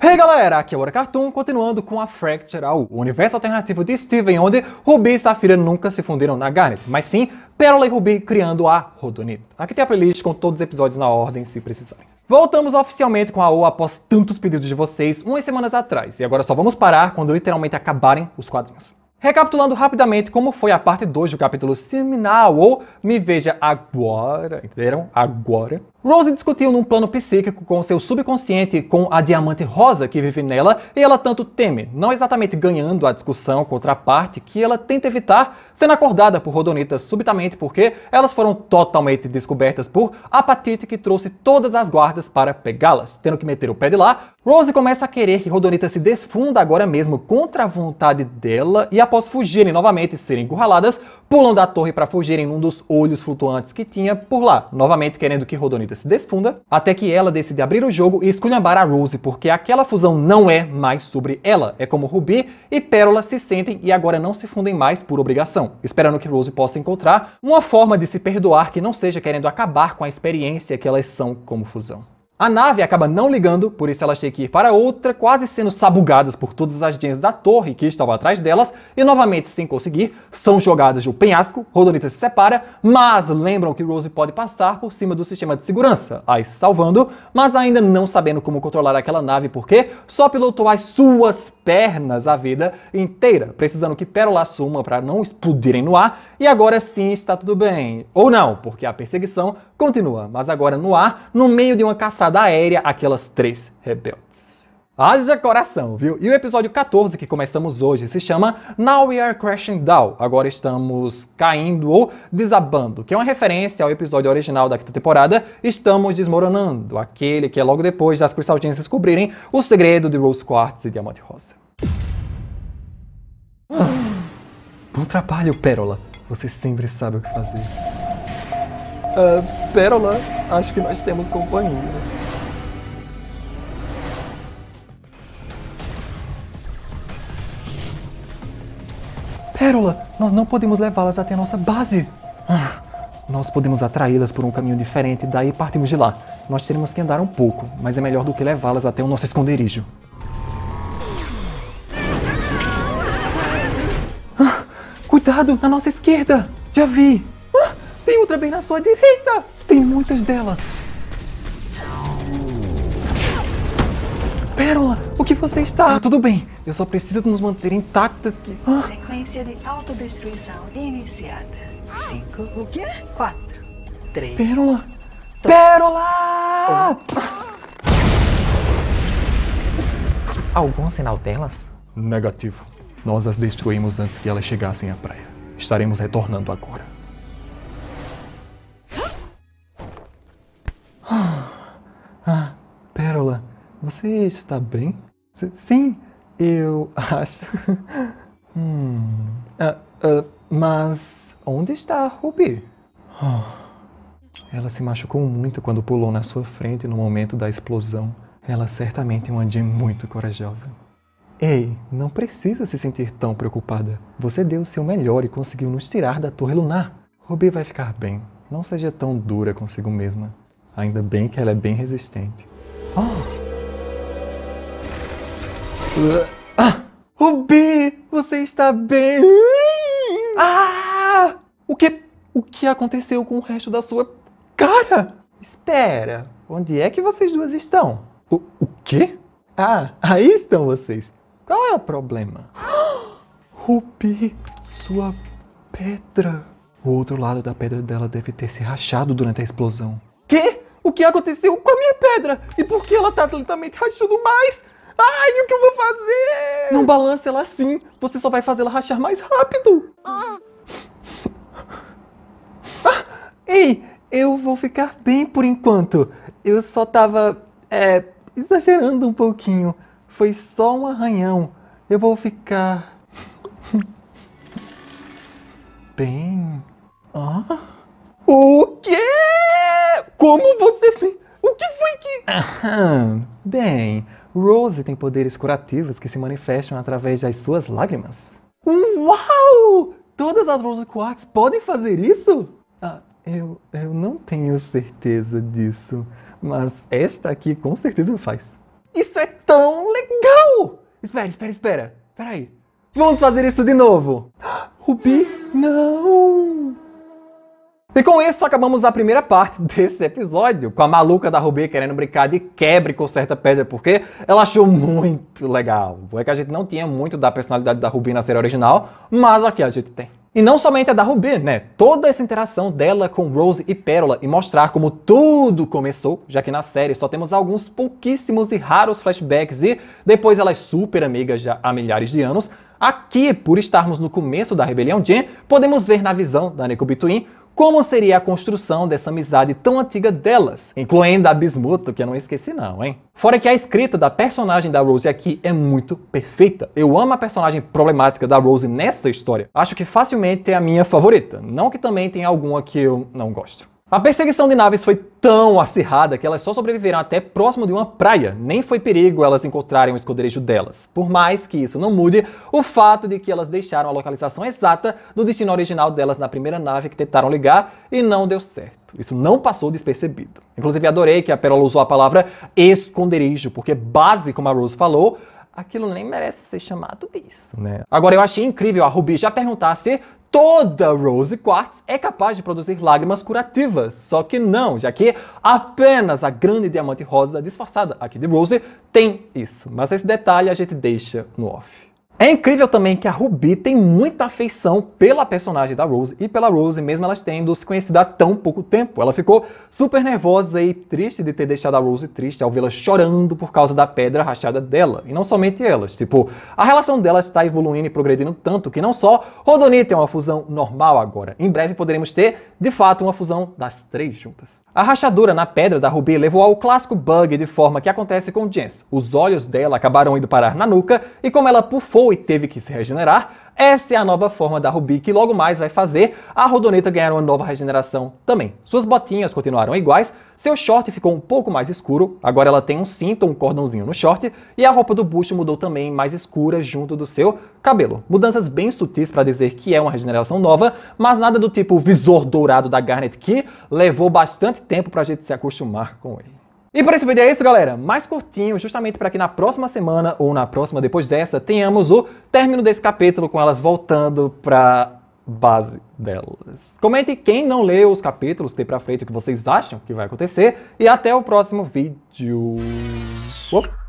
Hey galera, aqui é o Hora Cartoon, continuando com a Fractural, o universo alternativo de Steven, onde Ruby e Safira nunca se fundiram na Garnet, mas sim Pérola e Ruby criando a Rodonita. Aqui tem a playlist com todos os episódios na ordem, se precisarem. Voltamos oficialmente com a O após tantos pedidos de vocês umas semanas atrás, e agora só vamos parar quando literalmente acabarem os quadrinhos. Recapitulando rapidamente como foi a parte 2 do capítulo seminal, ou Me Veja Agora, entenderam? Agora. Rose discutiu num plano psíquico com seu subconsciente com a diamante rosa que vive nela e ela tanto teme, não exatamente ganhando a discussão contra a parte que ela tenta evitar, sendo acordada por Rodonita subitamente porque elas foram totalmente descobertas por Apatite que trouxe todas as guardas para pegá-las, tendo que meter o pé de lá. Rose começa a querer que Rodonita se desfunda agora mesmo contra a vontade dela e após fugirem novamente e serem encurraladas, pulam da torre para fugirem num dos olhos flutuantes que tinha por lá, novamente querendo que Rodonita se desfunda, até que ela decide abrir o jogo e esculhambar a Rose, porque aquela fusão não é mais sobre ela, é como Ruby e Pérola se sentem e agora não se fundem mais por obrigação, esperando que Rose possa encontrar uma forma de se perdoar que não seja querendo acabar com a experiência que elas são como fusão. A nave acaba não ligando, por isso elas têm que ir para outra, quase sendo sabugadas por todas as agentes da torre que estavam atrás delas, e novamente, sem conseguir, são jogadas do penhasco, Rodonita se separa, mas lembram que Rose pode passar por cima do sistema de segurança, as salvando, mas ainda não sabendo como controlar aquela nave porque só pilotou as suas pernas a vida inteira, precisando que Pérola sumam para não explodirem no ar, e agora sim está tudo bem. Ou não, porque a perseguição continua, mas agora no ar, no meio de uma caçada aérea, aquelas três rebeldes. Haja é coração, viu? E o episódio 14 que começamos hoje se chama Now We Are Crashing Down. Agora estamos caindo ou desabando, que é uma referência ao episódio original da quinta temporada Estamos Desmoronando, aquele que é logo depois das Crystaldians descobrirem o segredo de Rose Quartz e Diamante Rosa. Bom ah, trabalho, Pérola. Você sempre sabe o que fazer. Uh, Pérola, acho que nós temos companhia. Pérola, nós não podemos levá-las até a nossa base. Ah, nós podemos atraí-las por um caminho diferente, daí partimos de lá. Nós teremos que andar um pouco, mas é melhor do que levá-las até o nosso esconderijo. Ah, cuidado, na nossa esquerda! Já vi! Ah, tem outra bem na sua direita! Tem muitas delas! Pérola, o que você está? Ah, tudo bem, eu só preciso nos manter intactas que... Ah. Sequência de autodestruição iniciada. Cinco, o quê? Quatro, três... Pérola! Dois, Pérola! Um. Algum sinal delas? Negativo. Nós as destruímos antes que elas chegassem à praia. Estaremos retornando agora. Você está bem? Sim, eu acho. hum. Uh, uh, mas onde está a Ruby? Ah, ela se machucou muito quando pulou na sua frente no momento da explosão. Ela certamente é uma Jim muito corajosa. Ei, não precisa se sentir tão preocupada. Você deu o seu melhor e conseguiu nos tirar da Torre Lunar. Ruby vai ficar bem. Não seja tão dura consigo mesma. Ainda bem que ela é bem resistente. Oh! Ah, B, você está bem? Ah! O que, o que aconteceu com o resto da sua cara? Espera, onde é que vocês duas estão? O, o quê? Ah, aí estão vocês. Qual é o problema? Rubi, sua pedra. O outro lado da pedra dela deve ter se rachado durante a explosão. Quê? O que aconteceu com a minha pedra? E por que ela tá lentamente rachando mais? Ai! que eu vou fazer? Não balance ela assim. Você só vai fazê-la rachar mais rápido. Ah. ah, ei, eu vou ficar bem por enquanto. Eu só tava, é, exagerando um pouquinho. Foi só um arranhão. Eu vou ficar... bem... Ah? O quê? Como você... O que foi que... Aham. Bem, Rose tem poderes curativos que se manifestam através das suas lágrimas. Uau! Todas as Rose Quartz podem fazer isso? Ah, eu, eu não tenho certeza disso, mas esta aqui com certeza faz. Isso é tão legal! Espera, espera, espera. Espera aí. Vamos fazer isso de novo. Rubi, não! E com isso acabamos a primeira parte desse episódio, com a maluca da Rubi querendo brincar de quebra com certa pedra, porque ela achou muito legal. É que a gente não tinha muito da personalidade da Rubi na série original, mas aqui a gente tem. E não somente a da Ruby, né? Toda essa interação dela com Rose e Pérola e mostrar como tudo começou, já que na série só temos alguns pouquíssimos e raros flashbacks e depois elas super amigas já há milhares de anos. Aqui, por estarmos no começo da Rebelião Jean, podemos ver na visão da Neko Twin como seria a construção dessa amizade tão antiga delas, incluindo a Bismuto, que eu não esqueci não, hein? Fora que a escrita da personagem da Rose aqui é muito perfeita. Eu amo a personagem problemática da Rose nesta história. Acho que facilmente é a minha favorita, não que também tenha alguma que eu não gosto. A perseguição de naves foi tão acirrada que elas só sobreviveram até próximo de uma praia. Nem foi perigo elas encontrarem o esconderijo delas. Por mais que isso não mude, o fato de que elas deixaram a localização exata do destino original delas na primeira nave que tentaram ligar e não deu certo. Isso não passou despercebido. Inclusive, adorei que a Pérola usou a palavra esconderijo, porque base, como a Rose falou, aquilo nem merece ser chamado disso, né? Agora eu achei incrível a Ruby já perguntar se toda Rose Quartz é capaz de produzir lágrimas curativas. Só que não, já que apenas a grande diamante rosa disfarçada aqui de Rose tem isso. Mas esse detalhe a gente deixa no off. É incrível também que a Ruby tem muita afeição pela personagem da Rose e pela Rose, mesmo elas tendo se conhecido há tão pouco tempo. Ela ficou super nervosa e triste de ter deixado a Rose triste ao vê-la chorando por causa da pedra rachada dela. E não somente elas, tipo, a relação delas está evoluindo e progredindo tanto que não só Rodonita é uma fusão normal agora, em breve poderemos ter, de fato, uma fusão das três juntas. A rachadura na pedra da Ruby levou ao clássico bug de forma que acontece com Jens. Os olhos dela acabaram indo parar na nuca e como ela pufou e teve que se regenerar, essa é a nova forma da Ruby que logo mais vai fazer a Rodoneta ganhar uma nova regeneração também. Suas botinhas continuaram iguais, seu short ficou um pouco mais escuro, agora ela tem um cinto, um cordãozinho no short, e a roupa do busto mudou também mais escura junto do seu cabelo. Mudanças bem sutis para dizer que é uma regeneração nova, mas nada do tipo visor dourado da Garnet que levou bastante tempo para a gente se acostumar com ele. E por esse vídeo é isso, galera. Mais curtinho, justamente para que na próxima semana ou na próxima depois dessa tenhamos o término desse capítulo com elas voltando para base delas. Comente quem não leu os capítulos tem para frente o que vocês acham que vai acontecer e até o próximo vídeo. Opa.